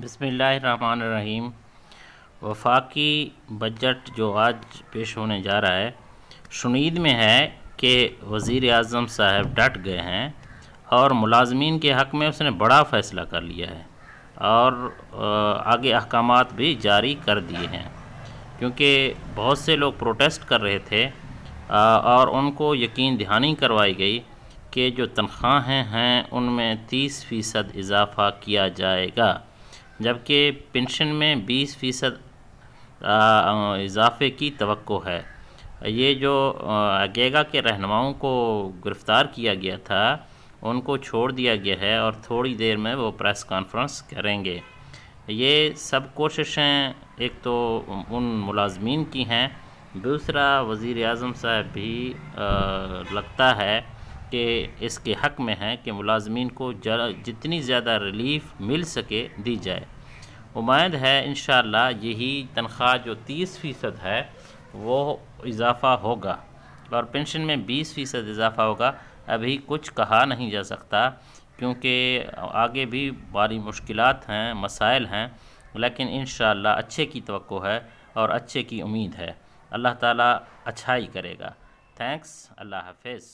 बसमीम वफाकी बजट जो आज पेश होने जा रहा है शुनीद में है कि वज़ी अजम साहब डट गए हैं और मुलाजमीन के हक़ में उसने बड़ा फ़ैसला कर लिया है और आगे अहकाम भी जारी कर दिए हैं क्योंकि बहुत से लोग प्रोटेस्ट कर रहे थे और उनको यकीन दहानी करवाई गई कि जो तनख्वाहें हैं उनमें तीस फ़ीसद इजाफ़ा किया जाएगा जबकि पेंशन में 20 फ़ीसद इजाफे की तो है ये जो अगेगा के रहनुमाओं को गिरफ़्तार किया गया था उनको छोड़ दिया गया है और थोड़ी देर में वो प्रेस कॉन्फ्रेंस करेंगे ये सब कोशिशें एक तो उन मुलाजमीन की हैं दूसरा वज़ी अजम साहब भी आ, लगता है के इसके हक़ में है कि मुलाजमीन को जितनी ज़्यादा रिलीफ मिल सके दी जाए उम्मीद है इन यही तनख्वाह जो तीस फ़ीसद है वो इजाफ़ा होगा और पेंशन में बीस फ़ीसद इजाफ़ा होगा अभी कुछ कहा नहीं जा सकता क्योंकि आगे भी भारी मुश्किल हैं मसाइल हैं लेकिन इन अच्छे की तो है और अच्छे की उम्मीद है अल्लाह ताला अच्छाई करेगा थैंक्स अल्लाह हाफिज़